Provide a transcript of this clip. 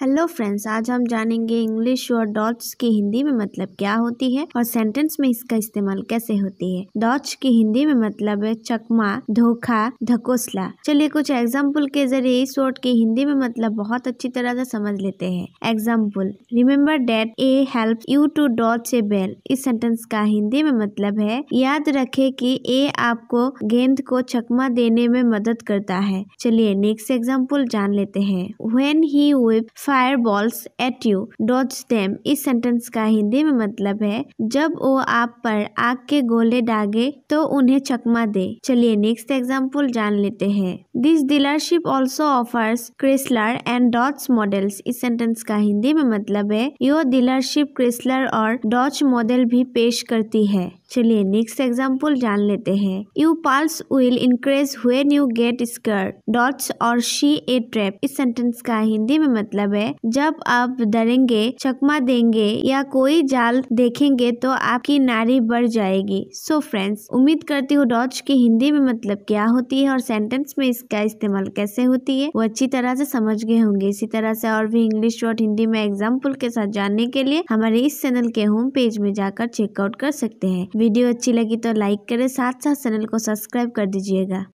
hello friends आज हम जानेंगे इंग्लिश और डॉट्स की हिंदी में मतलब क्या होती है और सेंटेंस में इसका इस्तेमाल कैसे होती है डॉट्स की हिंदी में मतलब है चकमा धोखा धकोसला चलिए कुछ एग्जाम्पल के जरिए इस वर्ड की हिंदी में मतलब बहुत अच्छी तरह से समझ लेते हैं example remember that a help you to dot a bell इस सेंटेंस का हिंदी में मतलब है याद रखे की ए आपको गेंद को चकमा देने में मदद करता है चलिए नेक्स्ट एग्जाम्पल जान लेते हैं when he whip fireballs at you dodge them इस सेंटेंस का हिंदी में मतलब है जब वो आप पर आग के गोले डागे तो उन्हें चकमा दे चलिए नेक्स्ट एग्जाम्पल जान लेते हैं this dealership also offers Chrysler and Dodge models इस सेंटेंस का हिंदी में मतलब है यो डीलरशिप क्रिस्लर और डॉच मॉडल भी पेश करती है चलिए नेक्स्ट एग्जाम्पल जान लेते हैं यू पाल्स विल इंक्रीज हुए न्यू गेट स्कर्ट डॉट्स और शी ए ट्रेप इस सेंटेंस का हिंदी में मतलब है में जब आप डरेंगे चकमा देंगे या कोई जाल देखेंगे तो आपकी नारी बढ़ जाएगी सो so फ्रेंड्स उम्मीद करती हूँ डॉच की हिंदी में मतलब क्या होती है और सेंटेंस में इसका इस्तेमाल कैसे होती है वो अच्छी तरह से समझ गए होंगे इसी तरह से और भी इंग्लिश और हिंदी में एग्जाम्पल के साथ जानने के लिए हमारे इस चैनल के होम पेज में जाकर चेकआउट कर सकते हैं वीडियो अच्छी लगी तो लाइक करे साथ साथ चैनल को सब्सक्राइब कर दीजिएगा